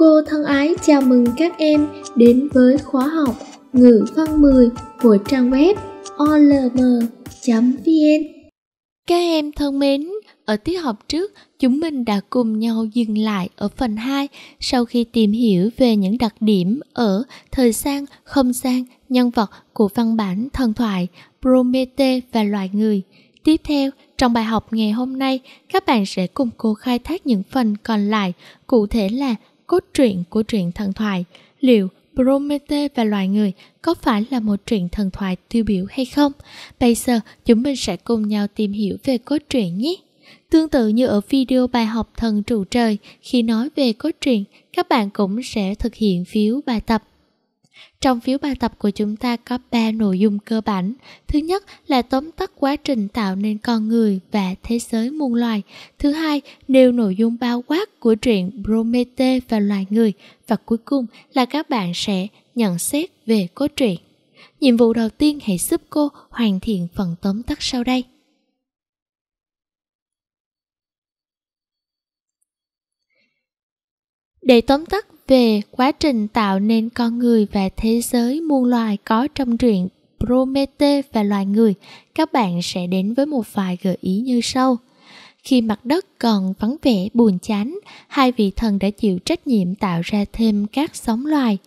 Cô thân ái chào mừng các em đến với khóa học ngữ văn 10 của trang web olm.vn Các em thân mến, ở tiết học trước, chúng mình đã cùng nhau dừng lại ở phần 2 sau khi tìm hiểu về những đặc điểm ở thời gian, không gian, nhân vật của văn bản thần thoại Prometheus và loài người. Tiếp theo, trong bài học ngày hôm nay, các bạn sẽ cùng cô khai thác những phần còn lại, cụ thể là cốt truyện của truyện thần thoại, liệu Prometheus và loài người có phải là một truyện thần thoại tiêu biểu hay không? Bây giờ chúng mình sẽ cùng nhau tìm hiểu về cốt truyện nhé. Tương tự như ở video bài học thần trụ trời, khi nói về cốt truyện, các bạn cũng sẽ thực hiện phiếu bài tập trong phiếu bài tập của chúng ta có 3 nội dung cơ bản. Thứ nhất là tóm tắt quá trình tạo nên con người và thế giới muôn loài. Thứ hai, nêu nội dung bao quát của truyện Prometheus và loài người. Và cuối cùng là các bạn sẽ nhận xét về cốt truyện. Nhiệm vụ đầu tiên hãy giúp cô hoàn thiện phần tóm tắt sau đây. Để tóm tắt về quá trình tạo nên con người và thế giới muôn loài có trong truyện Prometheus và loài người, các bạn sẽ đến với một vài gợi ý như sau. Khi mặt đất còn vắng vẻ buồn chán, hai vị thần đã chịu trách nhiệm tạo ra thêm các sóng loài.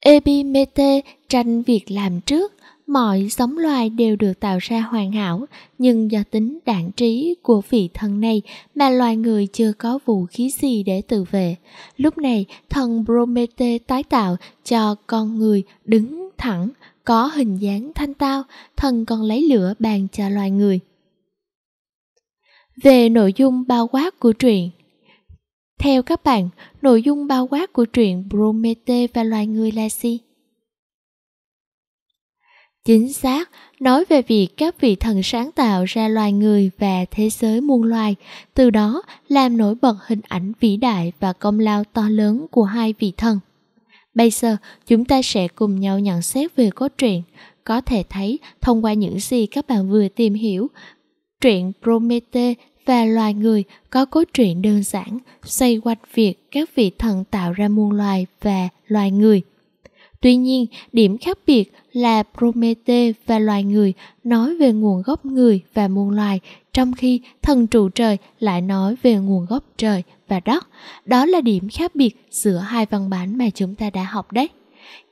Epimete tranh việc làm trước, mọi giống loài đều được tạo ra hoàn hảo nhưng do tính đản trí của vị thần này mà loài người chưa có vũ khí gì để tự vệ lúc này thần promete tái tạo cho con người đứng thẳng có hình dáng thanh tao thần còn lấy lửa bàn cho loài người về nội dung bao quát của truyện theo các bạn nội dung bao quát của truyện promete và loài người là gì chính xác nói về việc các vị thần sáng tạo ra loài người và thế giới muôn loài từ đó làm nổi bật hình ảnh vĩ đại và công lao to lớn của hai vị thần bây giờ chúng ta sẽ cùng nhau nhận xét về cốt truyện có thể thấy thông qua những gì các bạn vừa tìm hiểu truyện promete và loài người có cốt truyện đơn giản xoay quanh việc các vị thần tạo ra muôn loài và loài người Tuy nhiên, điểm khác biệt là Prometheus và loài người nói về nguồn gốc người và muôn loài, trong khi thần trụ trời lại nói về nguồn gốc trời và đất. Đó là điểm khác biệt giữa hai văn bản mà chúng ta đã học đấy.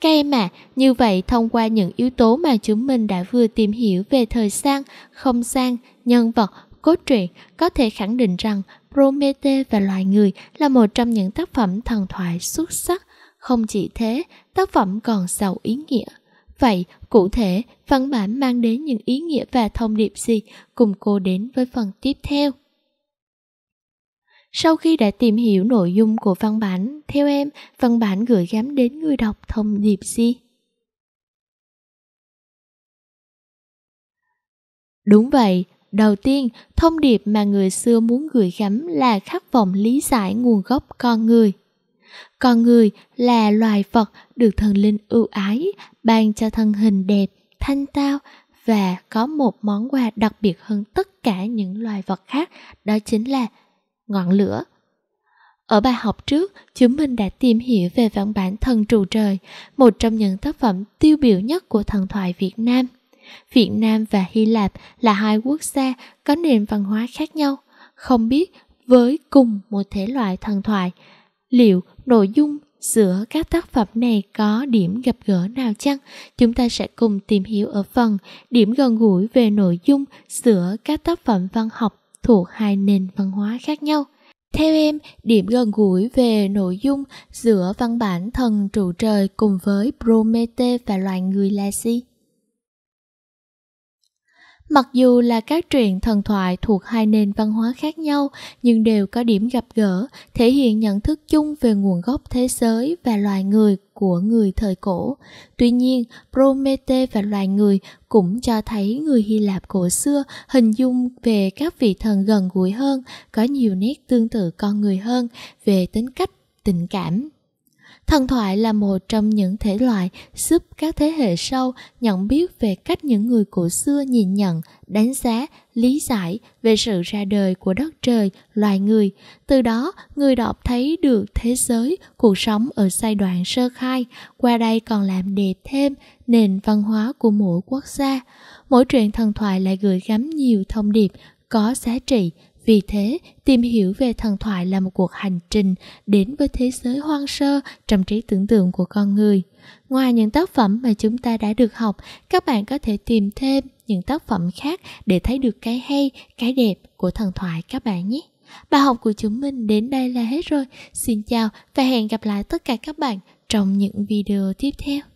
Các em ạ, à, như vậy thông qua những yếu tố mà chúng mình đã vừa tìm hiểu về thời gian, không gian, nhân vật, cốt truyện, có thể khẳng định rằng Prometheus và loài người là một trong những tác phẩm thần thoại xuất sắc không chỉ thế, tác phẩm còn giàu ý nghĩa. Vậy, cụ thể, văn bản mang đến những ý nghĩa và thông điệp gì? Cùng cô đến với phần tiếp theo. Sau khi đã tìm hiểu nội dung của văn bản, theo em, văn bản gửi gắm đến người đọc thông điệp gì? Đúng vậy, đầu tiên, thông điệp mà người xưa muốn gửi gắm là khát vọng lý giải nguồn gốc con người. Còn người là loài vật được thần linh ưu ái, ban cho thân hình đẹp, thanh tao và có một món quà đặc biệt hơn tất cả những loài vật khác, đó chính là ngọn lửa. Ở bài học trước, chúng mình đã tìm hiểu về văn bản Thần trụ Trời, một trong những tác phẩm tiêu biểu nhất của thần thoại Việt Nam. Việt Nam và Hy Lạp là hai quốc gia có nền văn hóa khác nhau, không biết với cùng một thể loại thần thoại liệu nội dung giữa các tác phẩm này có điểm gặp gỡ nào chăng chúng ta sẽ cùng tìm hiểu ở phần điểm gần gũi về nội dung giữa các tác phẩm văn học thuộc hai nền văn hóa khác nhau theo em, điểm gần gũi về nội dung giữa văn bản thần trụ trời cùng với Promete và loài người là gì? Mặc dù là các truyện thần thoại thuộc hai nền văn hóa khác nhau nhưng đều có điểm gặp gỡ, thể hiện nhận thức chung về nguồn gốc thế giới và loài người của người thời cổ. Tuy nhiên, Promete và loài người cũng cho thấy người Hy Lạp cổ xưa hình dung về các vị thần gần gũi hơn, có nhiều nét tương tự con người hơn về tính cách, tình cảm Thần thoại là một trong những thể loại giúp các thế hệ sau nhận biết về cách những người cổ xưa nhìn nhận, đánh giá, lý giải về sự ra đời của đất trời, loài người. Từ đó, người đọc thấy được thế giới, cuộc sống ở giai đoạn sơ khai, qua đây còn làm đẹp thêm nền văn hóa của mỗi quốc gia. Mỗi truyện thần thoại lại gửi gắm nhiều thông điệp có giá trị, vì thế, tìm hiểu về thần thoại là một cuộc hành trình đến với thế giới hoang sơ trong trí tưởng tượng của con người. Ngoài những tác phẩm mà chúng ta đã được học, các bạn có thể tìm thêm những tác phẩm khác để thấy được cái hay, cái đẹp của thần thoại các bạn nhé. Bài học của chúng mình đến đây là hết rồi. Xin chào và hẹn gặp lại tất cả các bạn trong những video tiếp theo.